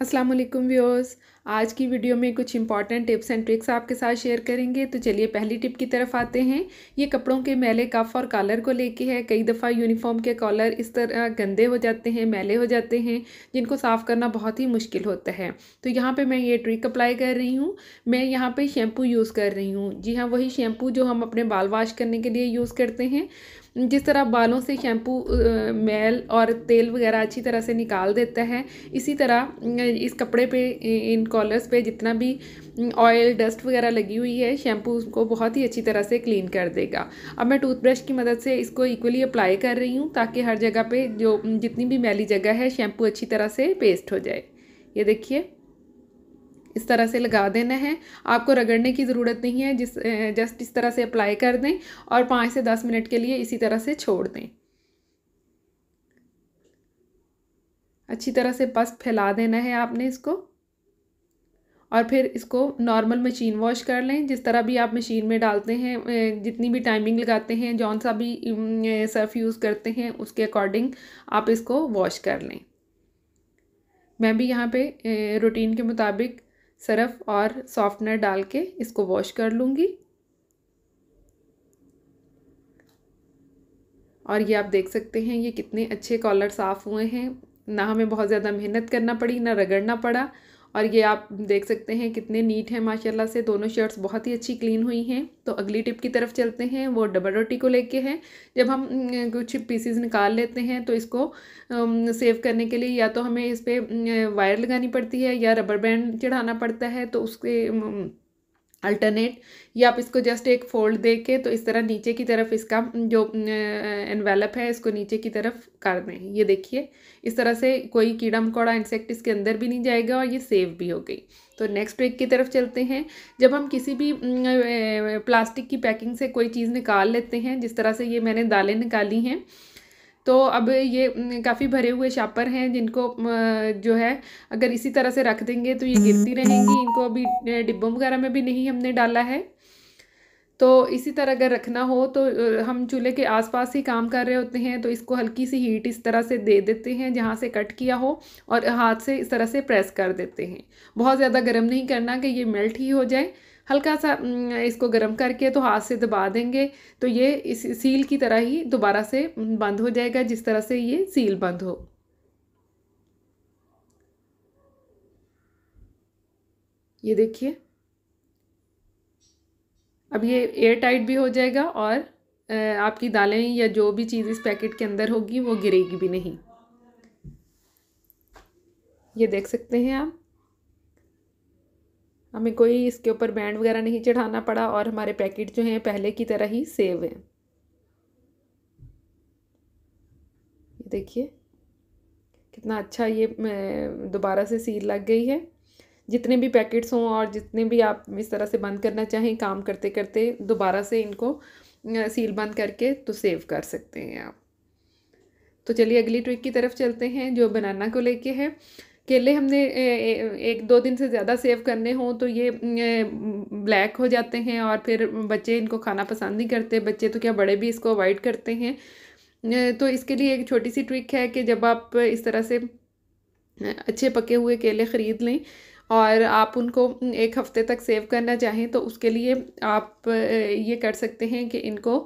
अस्सलाम वालेकुम व्यूअर्स आज की वीडियो में कुछ इंपॉर्टेंट टिप्स एंड ट्रिक्स आपके साथ शेयर करेंगे तो चलिए पहली टिप की तरफ आते हैं ये कपड़ों के मैले कफ और कॉलर को लेके है कई दफ़ा यूनिफॉर्म के कॉलर इस तरह गंदे हो जाते हैं मैले हो जाते हैं जिनको साफ़ करना बहुत ही मुश्किल होता है तो यहाँ पर मैं ये ट्रिक अप्लाई कर रही हूँ मैं यहाँ पर शैम्पू यूज़ कर रही हूँ जी हाँ वही शैम्पू जो हम अपने बाल वाश करने के लिए यूज़ करते हैं जिस तरह बालों से शैम्पू मैल और तेल वगैरह अच्छी तरह से निकाल देता है इसी तरह इस कपड़े पे इन कॉलर्स पे जितना भी ऑयल डस्ट वगैरह लगी हुई है शैम्पू उसको बहुत ही अच्छी तरह से क्लीन कर देगा अब मैं टूथब्रश की मदद से इसको इक्वली अप्लाई कर रही हूँ ताकि हर जगह पे जो जितनी भी मैली जगह है शैम्पू अच्छी तरह से पेस्ट हो जाए ये देखिए इस तरह से लगा देना है आपको रगड़ने की ज़रूरत नहीं है जिस जस्ट इस तरह से अप्लाई कर दें और पाँच से दस मिनट के लिए इसी तरह से छोड़ दें अच्छी तरह से बस फैला देना है आपने इसको और फिर इसको नॉर्मल मशीन वॉश कर लें जिस तरह भी आप मशीन में डालते हैं जितनी भी टाइमिंग लगाते हैं जौन सा भी सर्फ यूज़ करते हैं उसके अकॉर्डिंग आप इसको वॉश कर लें मैं भी यहाँ पे रूटीन के मुताबिक सर्फ और सॉफ्टनर डाल के इसको वॉश कर लूँगी और ये आप देख सकते हैं ये कितने अच्छे कॉलर साफ़ हुए हैं ना हमें बहुत ज़्यादा मेहनत करना पड़ी ना रगड़ना पड़ा और ये आप देख सकते हैं कितने नीट हैं माशाल्लाह से दोनों शर्ट्स बहुत ही अच्छी क्लीन हुई हैं तो अगली टिप की तरफ चलते हैं वो डबल रोटी को लेके हैं जब हम कुछ पीसीज निकाल लेते हैं तो इसको सेव करने के लिए या तो हमें इस पर वायर लगानी पड़ती है या रबर बैंड चढ़ाना पड़ता है तो उसके अल्टरनेट या आप इसको जस्ट एक फोल्ड दे के तो इस तरह नीचे की तरफ इसका जो एनवेलप है इसको नीचे की तरफ कर दें ये देखिए इस तरह से कोई कीड़ा मकोड़ा इंसेक्ट इसके अंदर भी नहीं जाएगा और ये सेव भी हो गई तो नेक्स्ट ट्रिक की तरफ चलते हैं जब हम किसी भी प्लास्टिक की पैकिंग से कोई चीज़ निकाल लेते हैं जिस तरह से ये मैंने दालें निकाली हैं तो अब ये काफ़ी भरे हुए शापर हैं जिनको जो है अगर इसी तरह से रख देंगे तो ये गिरती रहेंगी इनको अभी डिब्बों वगैरह में भी नहीं हमने डाला है तो इसी तरह अगर रखना हो तो हम चूल्हे के आसपास ही काम कर रहे होते हैं तो इसको हल्की सी हीट इस तरह से दे देते हैं जहाँ से कट किया हो और हाथ से इस तरह से प्रेस कर देते हैं बहुत ज़्यादा गर्म नहीं करना कि ये मेल्ट ही हो जाए हल्का सा इसको गर्म करके तो हाथ से दबा देंगे तो ये इस सील की तरह ही दोबारा से बंद हो जाएगा जिस तरह से ये सील बंद हो ये देखिए अब ये एयर टाइट भी हो जाएगा और आपकी दालें या जो भी चीज़ इस पैकेट के अंदर होगी वो गिरेगी भी नहीं ये देख सकते हैं आप हमें कोई इसके ऊपर बैंड वगैरह नहीं चढ़ाना पड़ा और हमारे पैकेट जो हैं पहले की तरह ही सेव हैं देखिए कितना अच्छा ये दोबारा से सील लग गई है जितने भी पैकेट्स हों और जितने भी आप इस तरह से बंद करना चाहें काम करते करते दोबारा से इनको सील बंद करके तो सेव कर सकते हैं आप तो चलिए अगली ट्रिक की तरफ चलते हैं जो बनाना को लेके है केले हमने एक दो दिन से ज़्यादा सेव करने हों तो ये ब्लैक हो जाते हैं और फिर बच्चे इनको खाना पसंद नहीं करते बच्चे तो क्या बड़े भी इसको अवॉइड करते हैं तो इसके लिए एक छोटी सी ट्रिक है कि जब आप इस तरह से अच्छे पके हुए केले ख़रीद लें और आप उनको एक हफ़्ते तक सेव करना चाहें तो उसके लिए आप ये कर सकते हैं कि इनको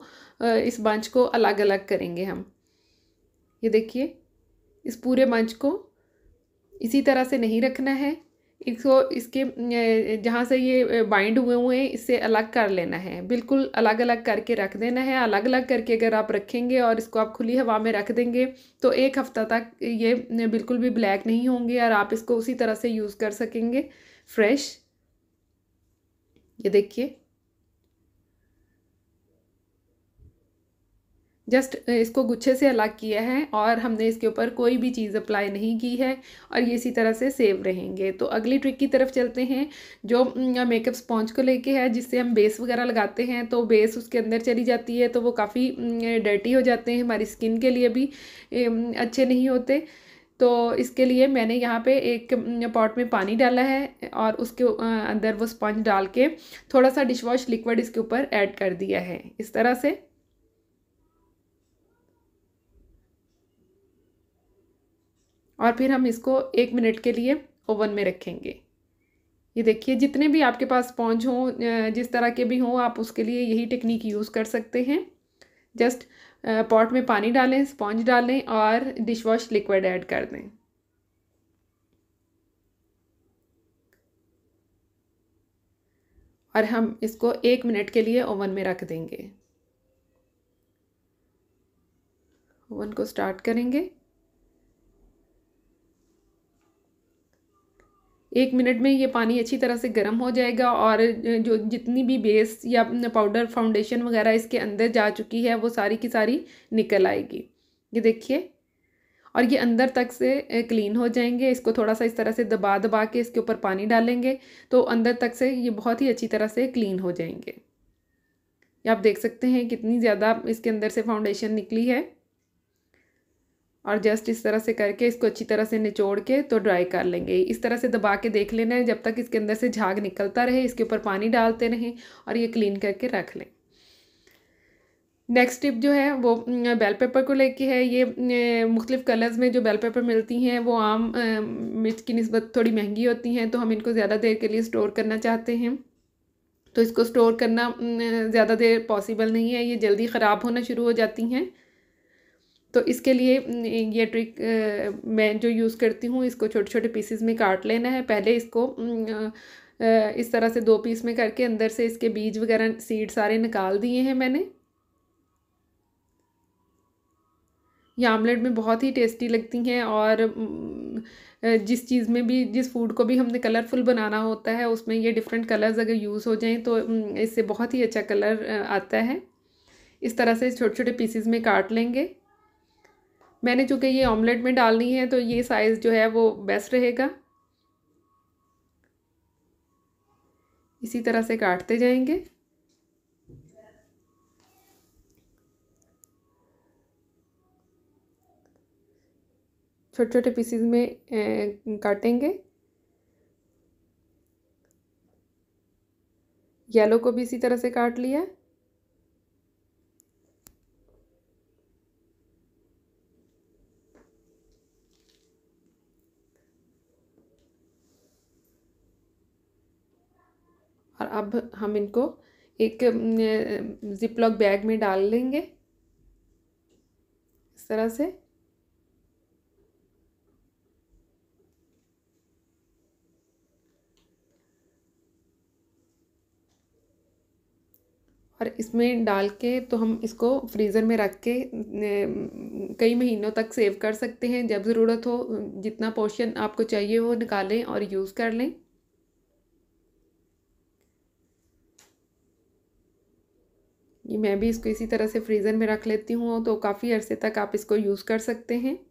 इस बंच को अलग अलग करेंगे हम ये देखिए इस पूरे बंच को इसी तरह से नहीं रखना है इसको इसके जहाँ से ये बाइंड हुए हुए हैं इससे अलग कर लेना है बिल्कुल अलग अलग करके रख देना है अलग अलग करके अगर आप रखेंगे और इसको आप खुली हवा में रख देंगे तो एक हफ़्ता तक ये बिल्कुल भी ब्लैक नहीं होंगे और आप इसको उसी तरह से यूज़ कर सकेंगे फ्रेश ये देखिए जस्ट इसको गुच्छे से अलग किया है और हमने इसके ऊपर कोई भी चीज़ अप्लाई नहीं की है और ये इसी तरह से सेव रहेंगे तो अगली ट्रिक की तरफ चलते हैं जो मेकअप स्पॉन्ज को लेके है जिससे हम बेस वगैरह लगाते हैं तो बेस उसके अंदर चली जाती है तो वो काफ़ी डर्टी हो जाते हैं हमारी स्किन के लिए भी अच्छे नहीं होते तो इसके लिए मैंने यहाँ पे एक पॉट में पानी डाला है और उसके अंदर वो स्पंज डाल के थोड़ा सा डिश वॉश लिक्विड इसके ऊपर ऐड कर दिया है इस तरह से और फिर हम इसको एक मिनट के लिए ओवन में रखेंगे ये देखिए जितने भी आपके पास स्पॉन्ज हों जिस तरह के भी हों आप उसके लिए यही टेक्निक यूज़ कर सकते हैं जस्ट पॉट में पानी डालें स्पॉन्ज डालें और डिश वॉश लिक्विड ऐड कर दें और हम इसको एक मिनट के लिए ओवन में रख देंगे ओवन को स्टार्ट करेंगे एक मिनट में ये पानी अच्छी तरह से गर्म हो जाएगा और जो जितनी भी बेस या पाउडर फाउंडेशन वगैरह इसके अंदर जा चुकी है वो सारी की सारी निकल आएगी ये देखिए और ये अंदर तक से क्लीन हो जाएंगे इसको थोड़ा सा इस तरह से दबा दबा के इसके ऊपर पानी डालेंगे तो अंदर तक से ये बहुत ही अच्छी तरह से क्लीन हो जाएंगे आप देख सकते हैं कितनी ज़्यादा इसके अंदर से फाउंडेशन निकली है और जस्ट इस तरह से करके इसको अच्छी तरह से निचोड़ के तो ड्राई कर लेंगे इस तरह से दबा के देख लेना है जब तक इसके अंदर से झाग निकलता रहे इसके ऊपर पानी डालते रहें और ये क्लीन करके रख लें नेक्स्ट टिप जो है वो बेल पेपर को लेके है ये मुख्तलिफ़ कलर्स में जो बेल पेपर मिलती हैं वो आम मिर्च की नस्बत थोड़ी महंगी होती हैं तो हम इनको ज़्यादा देर के लिए स्टोर करना चाहते हैं तो इसको स्टोर करना ज़्यादा देर पॉसिबल नहीं है ये जल्दी ख़राब होना शुरू हो जाती हैं तो इसके लिए ये ट्रिक मैं जो यूज़ करती हूँ इसको छोटे छोटे पीसेस में काट लेना है पहले इसको इस तरह से दो पीस में करके अंदर से इसके बीज वगैरह सीड सारे निकाल दिए हैं मैंने ये आमलेट में बहुत ही टेस्टी लगती हैं और जिस चीज़ में भी जिस फूड को भी हमने कलरफुल बनाना होता है उसमें ये डिफरेंट कलर्स अगर यूज़ हो जाएं तो इससे बहुत ही अच्छा कलर आता है इस तरह से छोटे छोटे पीसीज में काट लेंगे मैंने चूँकि ये ऑमलेट में डालनी है तो ये साइज़ जो है वो बेस्ट रहेगा इसी तरह से काटते जाएंगे छोटे छोटे पीसीज में काटेंगे येलो को भी इसी तरह से काट लिया और अब हम इनको एक जिपलॉक बैग में डाल लेंगे इस तरह से और इसमें डाल के तो हम इसको फ्रीज़र में रख के कई महीनों तक सेव कर सकते हैं जब ज़रूरत हो जितना पोर्शन आपको चाहिए वो निकालें और यूज़ कर लें मैं भी इसको इसी तरह से फ्रीज़र में रख लेती हूँ तो काफ़ी अरसे तक आप इसको यूज़ कर सकते हैं